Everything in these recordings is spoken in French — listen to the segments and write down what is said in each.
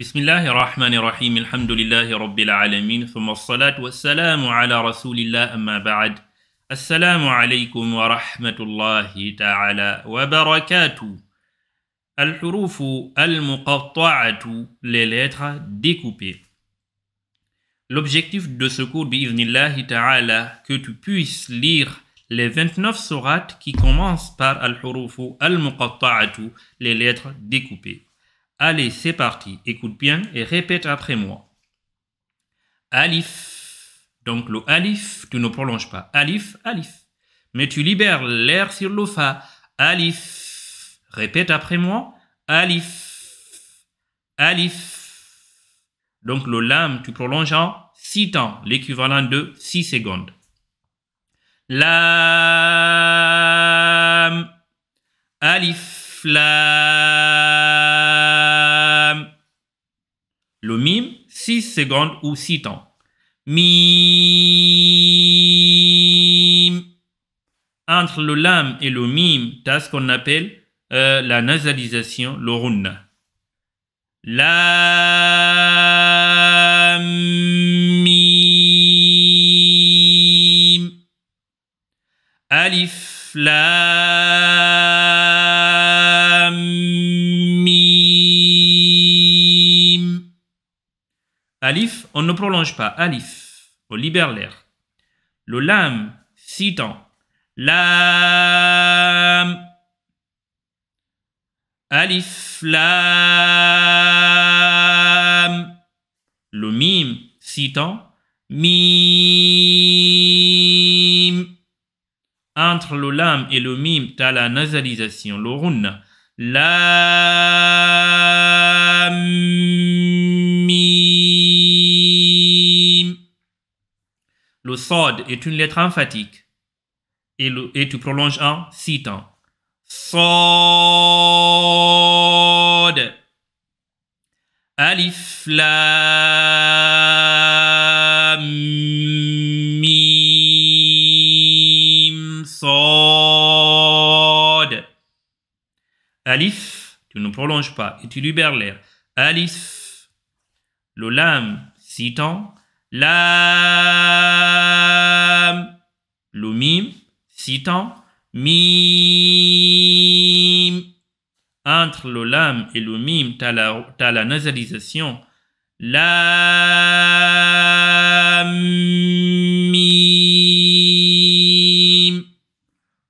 بسم الله الرحمن الرحيم الحمد لله رب العالمين ثم الصلاة والسلام على رسول الله أما بعد السلام عليكم ورحمة الله تعالى وبركاته الحروف المقطعة للتر ديكوبي L'objectif de ce cours بإذن الله تعالى que tu puisses lire les 29 sourates qui commencent par الحروف المقطعة للتر ديكوبي Allez, c'est parti. Écoute bien et répète après moi. Alif. Donc le alif, tu ne prolonges pas. Alif, alif. Mais tu libères l'air sur le fa. Alif. Répète après moi. Alif. Alif. Donc le lame, tu prolonges en six temps, l'équivalent de 6 secondes. Lam. Alif. Lam. secondes ou six temps. Mim Entre le lame et le mime, tu ce qu'on appelle euh, la nasalisation, le runna. La Mim Alif, la Alif, on ne prolonge pas. Alif, on libère l'air. Le lam, citant. Lam. Alif, lam. Le mime, citant. Mim. Entre le lam et le mime, t'as la nasalisation, le run. Le sod est une lettre emphatique et, tu prolonges en citant. Sod. Alif lam mim sod. Alif, tu ne prolonges pas et tu libères l'air. Alif, le lam citant. Lam. Le mime, temps Entre le lam et le mime, t'as la, la nasalisation. Lam. Mim.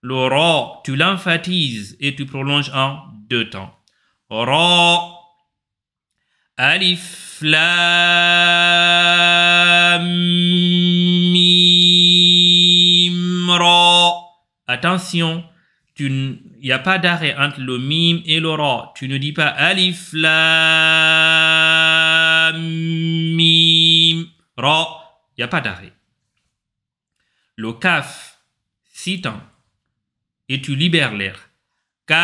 Le tu l'emphatises et tu prolonges en deux temps. Ro Alif. Lam. Attention, il n'y a pas d'arrêt entre le mime et le ra. Tu ne dis pas alif, la, mim, ra. Il n'y a pas d'arrêt. Le kaf, temps. et tu libères l'air. Kaf,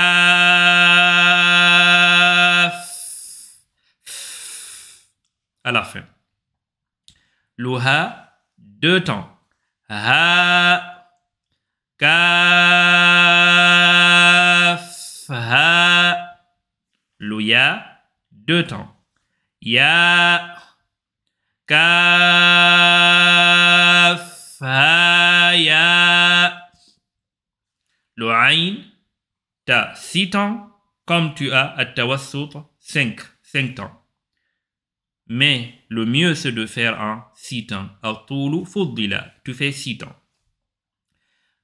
à la fin. Le ha, deux temps. Ha, Kaf, ha, deux temps. Ya, kaf, fa ya, ta six temps, comme tu as à Tawassutra, cinq, cinq temps. Mais le mieux c'est de faire un six temps. fuddila tu fais six temps.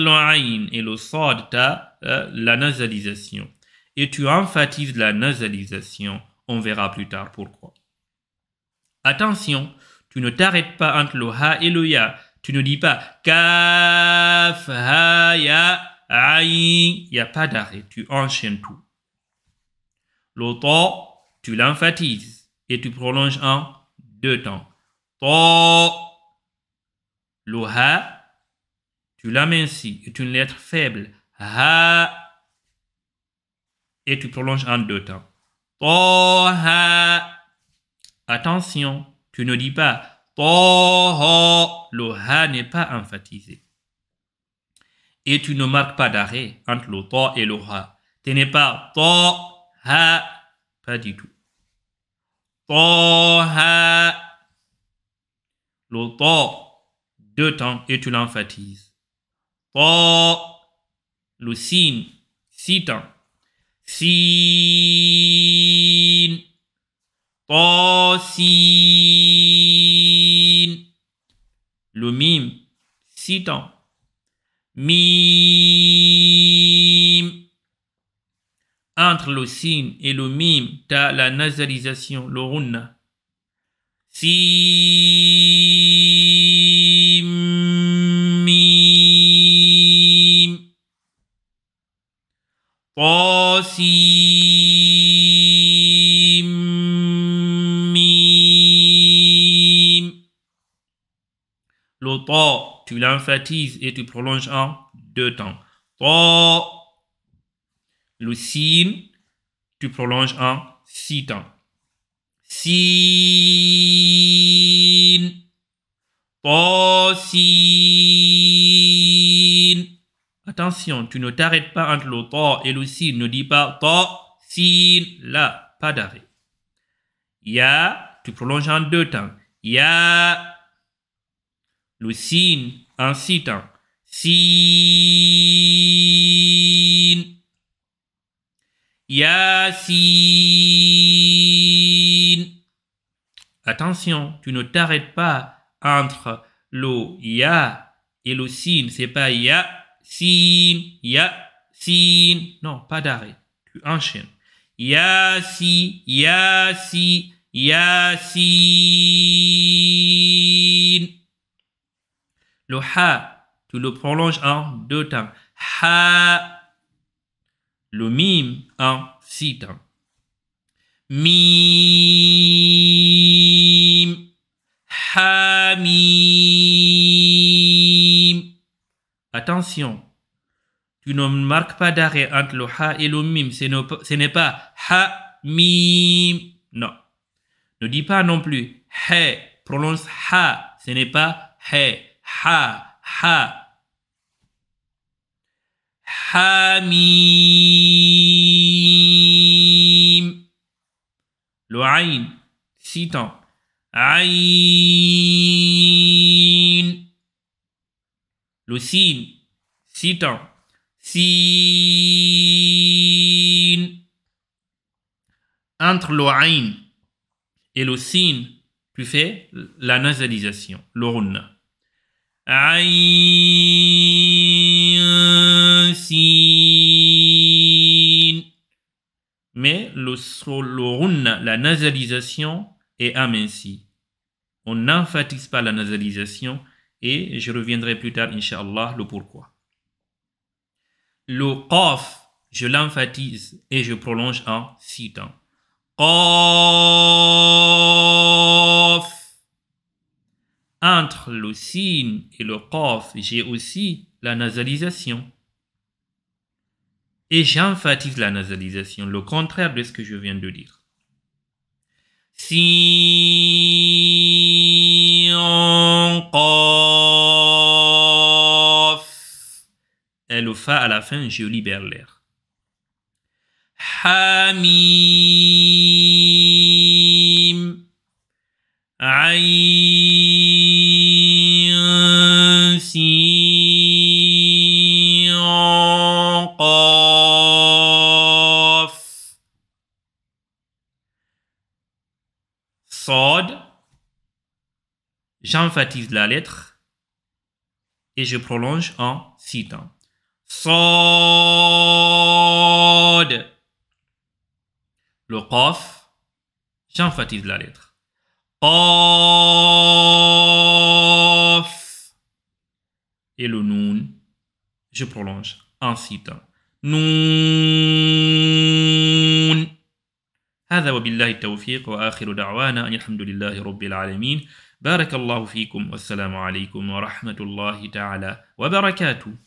et le euh, la nasalisation. Et tu emphatises la nasalisation. On verra plus tard pourquoi. Attention, tu ne t'arrêtes pas entre le ha et le ya. Tu ne dis pas kaf, ha, ya, Il n'y a pas d'arrêt. Tu enchaînes tout. Le ta, tu l'emphatises et tu prolonges en deux temps. Ta, le ha, tu l'amincis, est une lettre faible. Ha. Et tu prolonges en deux temps. ha Attention, tu ne dis pas to-ho. Le ha n'est pas emphatisé. Et tu ne marques pas d'arrêt entre le to et le ha. Tu n'es pas to ha. Pas du tout. ha Le to, deux temps et tu l'emphatises. طاء لسين ستة سين طاسين le mime, citant. Mime. Entre le signe et le mime, t'as la nasalisation, le runna. Si. Qasim. Le ta, tu l'emphatises et tu prolonges en deux temps. Ta. Le sin, tu prolonges en six temps. Sin. Attention, tu ne t'arrêtes pas entre le ta et le sin. Ne dis pas ta, sin, la. Pas d'arrêt. Ya, tu prolonges en deux temps. Ya, le sin en six temps. Sin. Ya, sin. Attention, tu ne t'arrêtes pas entre le ya et le sin. C'est pas ya sin, ya, sin. Non, pas d'arrêt. Tu enchaînes. Ya, si, ya, si, ya, si. Le ha, tu le prolonges en deux temps. Ha. Le mime en six temps. Mime, Ha, Attention, tu ne marques pas d'arrêt entre le ha et le mim. Ce n'est pas ha, mim. Non. Ne dis pas non plus he. Prononce ha. Ce n'est pas he. Ha, ha. Ha-mim ». Le aïn, citant. Aïn sin », citon, Sin. Entre aïn » et le Sin, tu fais la nasalisation, sin » Mais le, la nasalisation est amincie. On n'emphatise pas la nasalisation et je reviendrai plus tard, Inch'Allah, le pourquoi. Le qaf, je l'emphatise et je prolonge en citant. Qaf. Entre le sin et le qaf, j'ai aussi la nasalisation. Et j'emphatise la nasalisation, le contraire de ce que je viens de dire. Si on FA à la fin, je libère l'air. Hamim. Sod. J'emphatise la lettre et je prolonge en citant. صاد لو قاف j'enfatise لا ليتر قاف Et le نون je prolonge en citant. نون هذا وبالله التوفيق وآخر دعوانا أن الحمد لله رب العالمين بارك الله فيكم والسلام عليكم ورحمة الله تعالى وبركاته